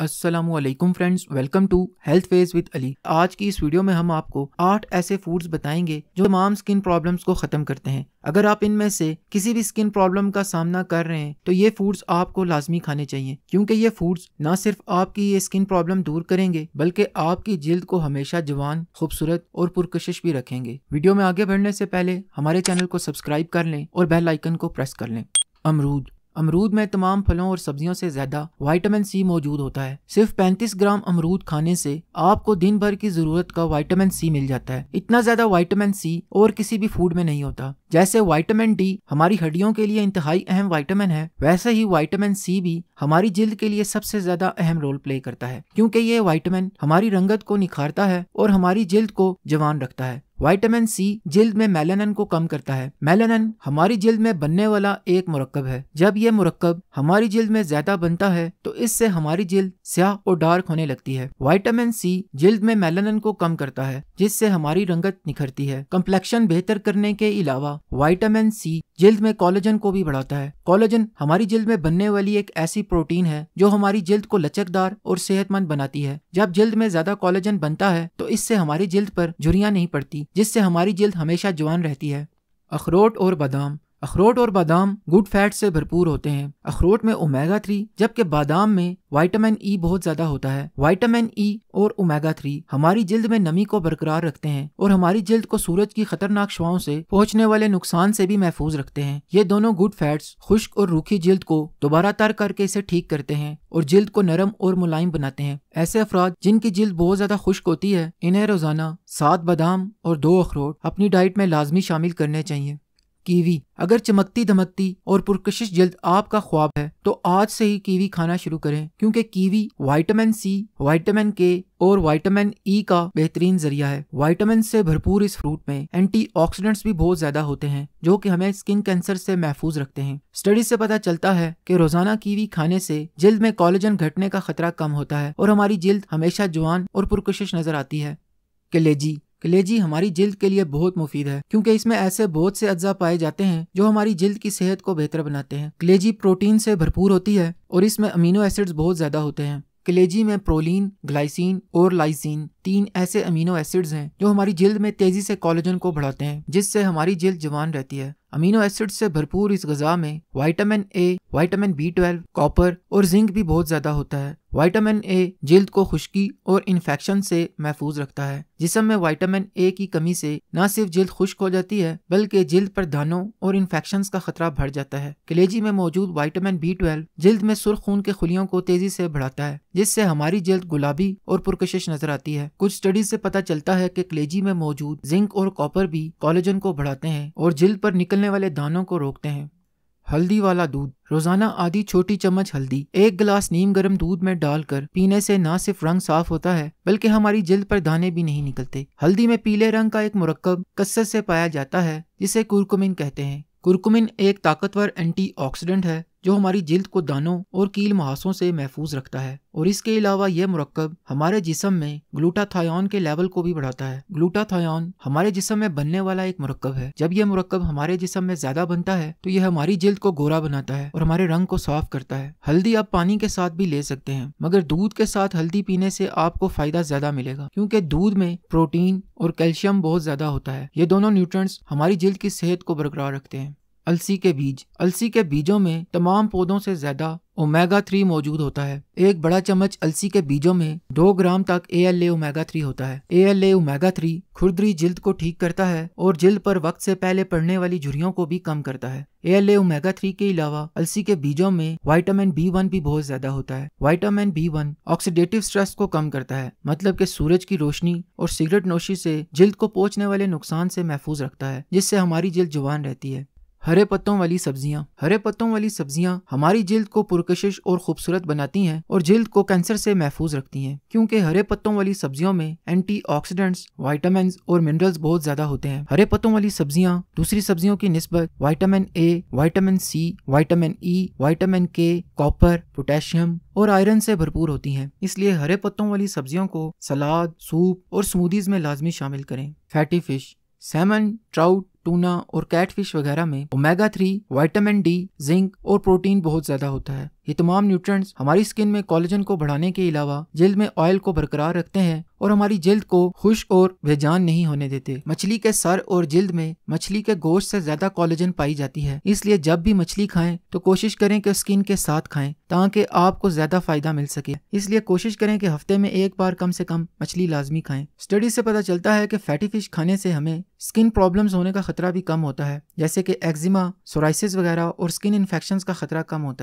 Aslam friends welcome to health phase with Ali आज की इस वीडियो में हम आपको आठ ऐसे फूड्स बताएंगे जो तमाम स्किन प्रॉब्लम्स को ख़त्म करते हैं अगर आप इनमें से किसी भी स्किन प्रॉब्लम का सामना कर रहे हैं तो ये फूड्स आपको लाजमी खाने चाहिए क्योंकि ये फूड्स न सिर्फ आपकी ये स्किन प्रॉब्लम दूर करेंगे बल्कि आपकी जिल्द को हमेशा जवान खूबसूरत और पुरकशिश भी रखेंगे वीडियो में आगे बढ़ने से पहले हमारे चैनल को सब्सक्राइब कर लें और बेलाइकन को प्रेस कर लें अमरूद अमरूद में तमाम फलों और सब्जियों से ज्यादा वाइटामिन सी मौजूद होता है सिर्फ 35 ग्राम अमरूद खाने से आपको दिन भर की जरूरत का वाइटामिन सी मिल जाता है इतना ज्यादा वाइटामिन सी और किसी भी फूड में नहीं होता जैसे वाइटामिन डी हमारी हड्डियों के लिए इंतहाई अहम वाइटामिन है वैसे ही वाइटामिन सी भी हमारी जिल्द के लिए सबसे ज्यादा अहम रोल प्ले करता है क्योंकि ये वाइटामिन हमारी रंगत को निखारता है और हमारी जिल्द को जवान रखता है वाइटामिन सी जिल्द में मेलानन को कम करता है मेलानन हमारी जिल्द में बनने वाला एक मुरक्कब है जब यह मुरक्कब हमारी जिल्द में ज्यादा बनता है तो इससे हमारी जिल्द स्याह और डार्क होने लगती है वाइटामिन सी जिल्द में मेलानन को कम करता है जिससे हमारी रंगत निखरती है कम्प्लेक्शन बेहतर करने के अलावा वाइटामिन सी जिल्द में कॉलेजन को भी बढ़ाता है कॉलेजन हमारी जिल्द में बनने वाली एक ऐसी प्रोटीन है जो हमारी जिल्द को लचकदार और सेहतमंद बनाती है जब जिल्द में ज्यादा कॉलेजन बनता है तो इससे हमारी जिल्द पर झुरियां नहीं पड़ती जिससे हमारी जल्द हमेशा जवान रहती है अखरोट और बादाम अखरोट और बादाम गुड फैट से भरपूर होते हैं अखरोट में ओमेगा थ्री जबकि बादाम में वाइटामिन ई e बहुत ज्यादा होता है वाइटामिन ई e और ओमेगा थ्री हमारी जिल्द में नमी को बरकरार रखते हैं और हमारी जिल्द को सूरज की खतरनाक शुआओं से पहुंचने वाले नुकसान से भी महफूज रखते हैं ये दोनों गुड फैट्स खुश्क और रूखी जिल्द को दोबारा तर करके इसे ठीक करते हैं और जिल्द को नरम और मुलायम बनाते हैं ऐसे अफराद जिनकी जिल्द बहुत ज्यादा खुश्क होती है इन्हें रोजाना सात बादाम और दो अखरोट अपनी डाइट में लाजमी शामिल करने चाहिए कीवी अगर चमकती धमकती और पुरकशिश जल्द आपका ख्वाब है तो आज से ही कीवी खाना शुरू करें क्योंकि कीवी वाइटामिन सी वाइटामिन के और वाइटामिन ई का बेहतरीन जरिया है वाइटामिन से भरपूर इस फ्रूट में एंटीऑक्सीडेंट्स भी बहुत ज्यादा होते हैं जो कि हमें स्किन कैंसर से महफूज रखते हैं स्टडी से पता चलता है कि रोजाना कीवी खाने से जल्द में कॉलेजन घटने का खतरा कम होता है और हमारी जल्द हमेशा जवान और पुरकशिश नजर आती है कलेजी कलेजी हमारी जिल्द के लिए बहुत मुफीद है क्योंकि इसमें ऐसे बहुत से अज्जा पाए जाते हैं जो हमारी जिल्द की सेहत को बेहतर बनाते हैं कलेजी प्रोटीन से भरपूर होती है और इसमें अमीनो एसिड्स बहुत ज्यादा होते हैं कलेजी में प्रोलीन ग्लाइसिन और लाइसिन तीन ऐसे अमीनो एसिड्स हैं जो हमारी जल्द में तेजी से कॉलेजन को बढ़ाते हैं जिससे हमारी जल्द जवान रहती है अमीनो एसिड से भरपूर इस गजा में vitamin A vitamin B twelve copper और जिंक भी बहुत ज्यादा होता है वाइटामिन ए जल्द को खुश्की और इन्फेक्शन से महफूज रखता है जिसम में वाइटामिन ए की कमी से न सिर्फ जल्द खुश्क हो जाती है बल्कि जल्द पर धानों और इन्फेक्शन का खतरा बढ़ जाता है कलेजी में मौजूद वाइटामिन बी ट्वेल्व जल्द में सुर्ख खून के खुलियों को तेजी से बढ़ाता है जिससे हमारी जल्द गुलाबी और पुरकशिश नजर आती है कुछ स्टडीज से पता चलता है कि क्लेजी में मौजूद जिंक और कॉपर भी कॉलेजन को बढ़ाते हैं और जिल्द पर निकलने वाले दानों को रोकते हैं हल्दी वाला दूध रोजाना आधी छोटी चम्मच हल्दी एक गिलास नीम गर्म दूध में डालकर पीने से न सिर्फ रंग साफ होता है बल्कि हमारी जल्द पर दाने भी नहीं निकलते हल्दी में पीले रंग का एक मुरक्कब कसर से पाया जाता है जिसे कुरकुमिन कहते हैं कुरकुमिन एक ताकतवर एंटीऑक्सीडेंट है जो हमारी जिल्द को दानों और कील महासों से महफूज रखता है और इसके अलावा यह मरकब हमारे जिसम में ग्लूटाथायन के लेवल को भी बढ़ाता है ग्लूटाथायन हमारे जिसम में बनने वाला एक मरकब है जब यह मरकब हमारे जिसम में ज्यादा बनता है तो यह हमारी जिल्द को गोरा बनाता है और हमारे रंग को साफ करता है हल्दी आप पानी के साथ भी ले सकते हैं मगर दूध के साथ हल्दी पीने से आपको फायदा ज्यादा मिलेगा क्योंकि दूध में प्रोटीन और कैल्शियम बहुत ज्यादा होता है ये दोनों न्यूट्रंट्स हमारी जिल्द की सेहत को बरकरार रखते हैं अलसी के बीज अलसी के बीजों में तमाम पौधों से ज्यादा ओमेगा थ्री मौजूद होता है एक बड़ा चम्मच अलसी के बीजों में दो ग्राम तक ए एल एमेगा थ्री होता है ए एल एमेगा थ्री खुरदरी जिल्द को ठीक करता है और जिल्द पर वक्त से पहले पड़ने वाली झुरियों को भी कम करता है ए एल एमेगा थ्री के अलावा अलसी के बीजों में वाइटामिन बी वन भी बहुत ज्यादा होता है vitamin B one oxidative stress को कम करता है मतलब की सूरज की रोशनी और सिगरेट नोशी से जिल्द को पहुंचने वाले नुकसान से महफूज रखता है जिससे हमारी जिल्द जवान रहती है हरे पत्तों वाली सब्जियां हरे पत्तों वाली सब्जियां हमारी जिल्द को पुरकशिश और खूबसूरत बनाती हैं और जिल्द को कैंसर से महफूज रखती हैं क्योंकि हरे पत्तों वाली सब्जियों में एंटी ऑक्सीडेंट्स वाइटामिन और मिनरल्स बहुत ज्यादा होते हैं हरे पत्तों वाली सब्जियां दूसरी सब्जियों की नस्बत vitamin A vitamin C vitamin E vitamin K copper potassium और आयरन से भरपूर होती हैं इसलिए हरे पत्तों वाली सब्जियों को सलाद सूप और स्मूदीज में लाजमी शामिल करें fatty fish salmon trout tuna और कैटफिश वगैरह में omega three vitamin D zinc और प्रोटीन बहुत ज्यादा होता है ये तमाम न्यूट्रंट हमारी स्किन में कॉलेजन को बढ़ाने के अलावा जल्द में ऑयल को बरकरार रखते हैं और हमारी जिल्द को खुश और बेजान नहीं होने देते मछली के सर और जिल्द में मछली के गोश्त से ज्यादा कॉलेजन पाई जाती है इसलिए जब भी मछली खाएं तो कोशिश करें कि स्किन के साथ खाएं ताकि आपको ज्यादा फायदा मिल सके इसलिए कोशिश करें कि हफ्ते में एक बार कम से कम मछली लाजमी खाएं स्टडी से पता चलता है कि फैटी फिश खाने से हमें स्किन प्रॉब्लम्स होने का खतरा भी कम होता है जैसे कि एक्जिमा सोराइसिस वगैरह और स्किन इन्फेक्शन का खतरा कम होता है